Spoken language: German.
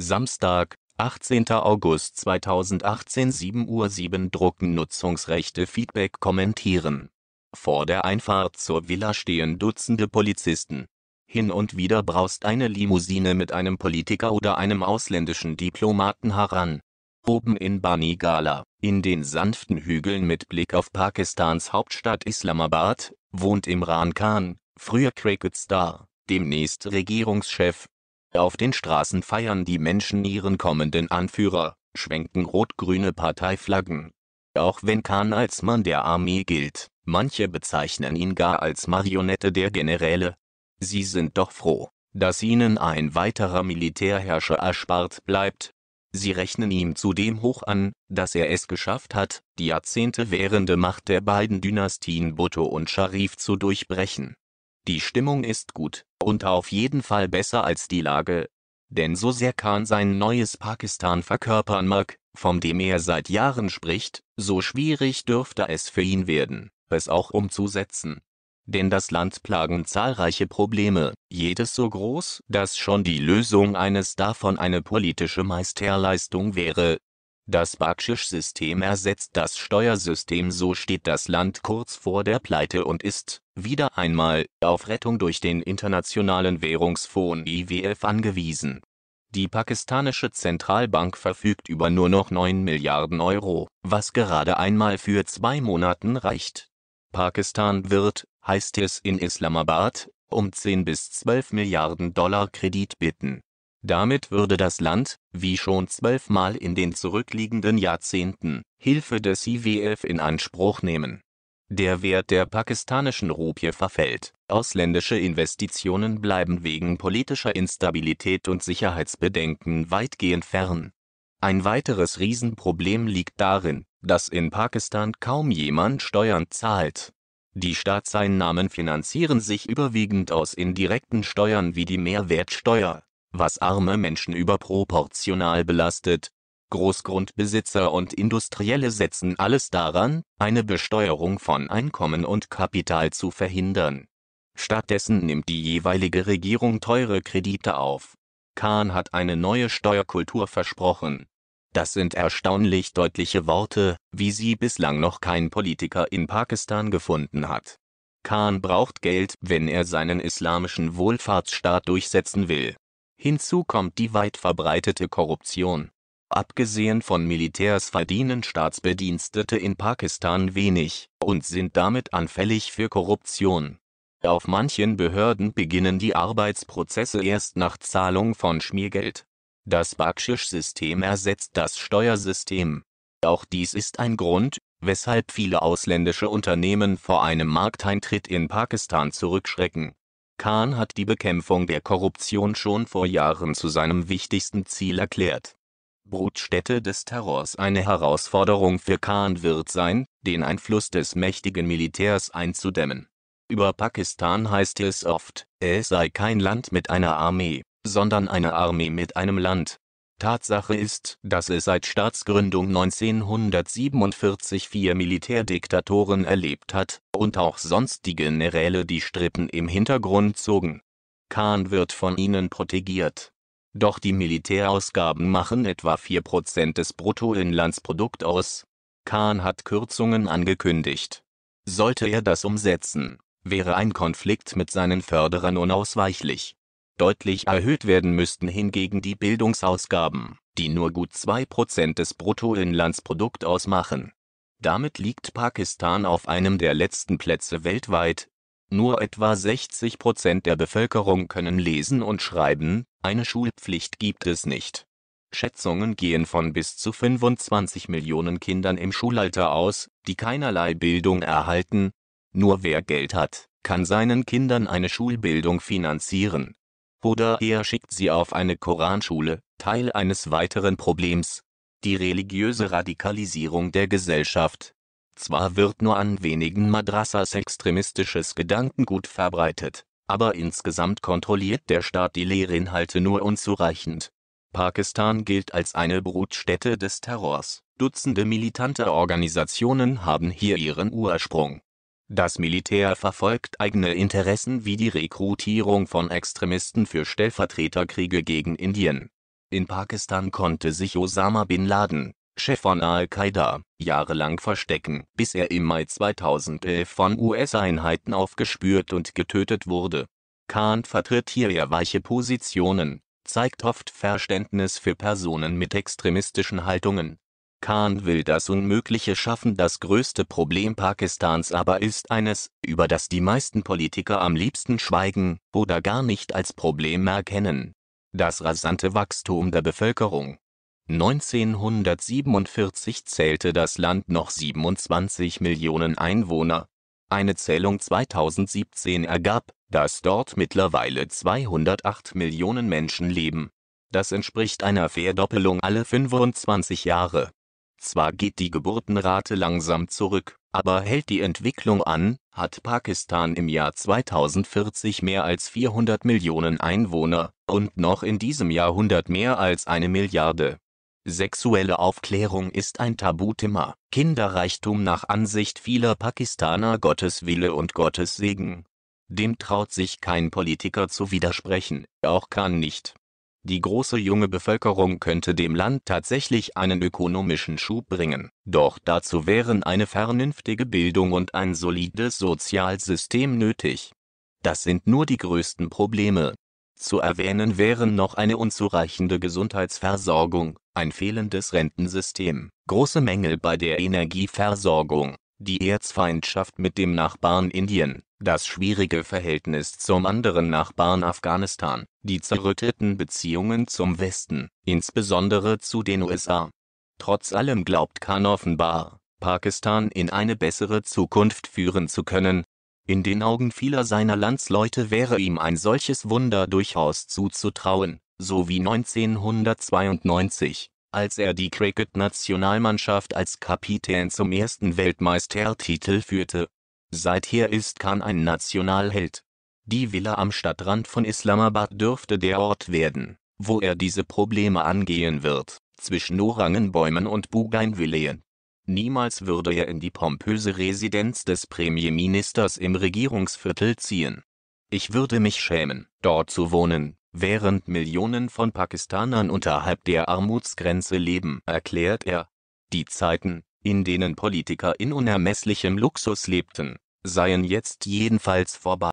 Samstag, 18. August 2018 7 Uhr 7 Drucken Nutzungsrechte Feedback Kommentieren Vor der Einfahrt zur Villa stehen Dutzende Polizisten. Hin und wieder braust eine Limousine mit einem Politiker oder einem ausländischen Diplomaten heran. Oben in Banigala, in den sanften Hügeln mit Blick auf Pakistans Hauptstadt Islamabad, wohnt Imran Khan, früher Cricket-Star, demnächst Regierungschef auf den Straßen feiern die Menschen ihren kommenden Anführer, schwenken rot-grüne Parteiflaggen. Auch wenn Khan als Mann der Armee gilt, manche bezeichnen ihn gar als Marionette der Generäle. Sie sind doch froh, dass ihnen ein weiterer Militärherrscher erspart bleibt. Sie rechnen ihm zudem hoch an, dass er es geschafft hat, die Jahrzehnte währende Macht der beiden Dynastien Bhutto und Scharif zu durchbrechen die Stimmung ist gut und auf jeden Fall besser als die Lage. Denn so sehr Khan sein neues Pakistan verkörpern mag, von dem er seit Jahren spricht, so schwierig dürfte es für ihn werden, es auch umzusetzen. Denn das Land plagen zahlreiche Probleme, jedes so groß, dass schon die Lösung eines davon eine politische Meisterleistung wäre. Das Bakschisch-System ersetzt das Steuersystem so steht das Land kurz vor der Pleite und ist, wieder einmal auf Rettung durch den Internationalen Währungsfonds IWF angewiesen. Die pakistanische Zentralbank verfügt über nur noch 9 Milliarden Euro, was gerade einmal für zwei Monaten reicht. Pakistan wird, heißt es in Islamabad, um 10 bis 12 Milliarden Dollar Kredit bitten. Damit würde das Land, wie schon zwölfmal in den zurückliegenden Jahrzehnten, Hilfe des IWF in Anspruch nehmen der Wert der pakistanischen Rupie verfällt, ausländische Investitionen bleiben wegen politischer Instabilität und Sicherheitsbedenken weitgehend fern. Ein weiteres Riesenproblem liegt darin, dass in Pakistan kaum jemand Steuern zahlt. Die Staatseinnahmen finanzieren sich überwiegend aus indirekten Steuern wie die Mehrwertsteuer, was arme Menschen überproportional belastet Großgrundbesitzer und Industrielle setzen alles daran, eine Besteuerung von Einkommen und Kapital zu verhindern. Stattdessen nimmt die jeweilige Regierung teure Kredite auf. Khan hat eine neue Steuerkultur versprochen. Das sind erstaunlich deutliche Worte, wie sie bislang noch kein Politiker in Pakistan gefunden hat. Khan braucht Geld, wenn er seinen islamischen Wohlfahrtsstaat durchsetzen will. Hinzu kommt die weit verbreitete Korruption Abgesehen von Militärs verdienen Staatsbedienstete in Pakistan wenig und sind damit anfällig für Korruption. Auf manchen Behörden beginnen die Arbeitsprozesse erst nach Zahlung von Schmiergeld. Das Bakschisch-System ersetzt das Steuersystem. Auch dies ist ein Grund, weshalb viele ausländische Unternehmen vor einem Markteintritt in Pakistan zurückschrecken. Khan hat die Bekämpfung der Korruption schon vor Jahren zu seinem wichtigsten Ziel erklärt Brutstätte des Terrors eine Herausforderung für Khan wird sein, den Einfluss des mächtigen Militärs einzudämmen. Über Pakistan heißt es oft, es sei kein Land mit einer Armee, sondern eine Armee mit einem Land. Tatsache ist, dass es seit Staatsgründung 1947 vier Militärdiktatoren erlebt hat und auch sonstige Generäle die Strippen im Hintergrund zogen. Khan wird von ihnen protegiert doch die Militärausgaben machen etwa 4% des Bruttoinlandsprodukt aus. Khan hat Kürzungen angekündigt. Sollte er das umsetzen, wäre ein Konflikt mit seinen Förderern unausweichlich. Deutlich erhöht werden müssten hingegen die Bildungsausgaben, die nur gut 2% des Bruttoinlandsprodukt ausmachen. Damit liegt Pakistan auf einem der letzten Plätze weltweit nur etwa 60 Prozent der Bevölkerung können lesen und schreiben, eine Schulpflicht gibt es nicht. Schätzungen gehen von bis zu 25 Millionen Kindern im Schulalter aus, die keinerlei Bildung erhalten. Nur wer Geld hat, kann seinen Kindern eine Schulbildung finanzieren. Oder er schickt sie auf eine Koranschule, Teil eines weiteren Problems. Die religiöse Radikalisierung der Gesellschaft zwar wird nur an wenigen Madrassas extremistisches Gedankengut verbreitet, aber insgesamt kontrolliert der Staat die Lehrinhalte nur unzureichend. Pakistan gilt als eine Brutstätte des Terrors. Dutzende militante Organisationen haben hier ihren Ursprung. Das Militär verfolgt eigene Interessen wie die Rekrutierung von Extremisten für Stellvertreterkriege gegen Indien. In Pakistan konnte sich Osama bin Laden Chef von Al-Qaida, jahrelang verstecken, bis er im Mai 2011 von US-Einheiten aufgespürt und getötet wurde. Khan vertritt hier eher weiche Positionen, zeigt oft Verständnis für Personen mit extremistischen Haltungen. Khan will das Unmögliche schaffen. Das größte Problem Pakistans aber ist eines, über das die meisten Politiker am liebsten schweigen oder gar nicht als Problem erkennen. Das rasante Wachstum der Bevölkerung. 1947 zählte das Land noch 27 Millionen Einwohner, eine Zählung 2017 ergab, dass dort mittlerweile 208 Millionen Menschen leben. Das entspricht einer Verdoppelung alle 25 Jahre. Zwar geht die Geburtenrate langsam zurück, aber hält die Entwicklung an, hat Pakistan im Jahr 2040 mehr als 400 Millionen Einwohner und noch in diesem Jahrhundert mehr als eine Milliarde Sexuelle Aufklärung ist ein Tabuthema. Kinderreichtum nach Ansicht vieler Pakistaner Gottes Wille und Gottes Segen. Dem traut sich kein Politiker zu widersprechen, auch kann nicht. Die große junge Bevölkerung könnte dem Land tatsächlich einen ökonomischen Schub bringen, doch dazu wären eine vernünftige Bildung und ein solides Sozialsystem nötig. Das sind nur die größten Probleme, zu erwähnen wären noch eine unzureichende Gesundheitsversorgung, ein fehlendes Rentensystem, große Mängel bei der Energieversorgung, die Erzfeindschaft mit dem Nachbarn Indien, das schwierige Verhältnis zum anderen Nachbarn Afghanistan, die zerrütteten Beziehungen zum Westen, insbesondere zu den USA. Trotz allem glaubt Khan offenbar, Pakistan in eine bessere Zukunft führen zu können in den Augen vieler seiner Landsleute wäre ihm ein solches Wunder durchaus zuzutrauen, so wie 1992, als er die Cricket-Nationalmannschaft als Kapitän zum ersten Weltmeistertitel führte. Seither ist Khan ein Nationalheld. Die Villa am Stadtrand von Islamabad dürfte der Ort werden, wo er diese Probleme angehen wird, zwischen Orangenbäumen und Bougainvilleen Niemals würde er in die pompöse Residenz des Premierministers im Regierungsviertel ziehen. Ich würde mich schämen, dort zu wohnen, während Millionen von Pakistanern unterhalb der Armutsgrenze leben, erklärt er. Die Zeiten, in denen Politiker in unermesslichem Luxus lebten, seien jetzt jedenfalls vorbei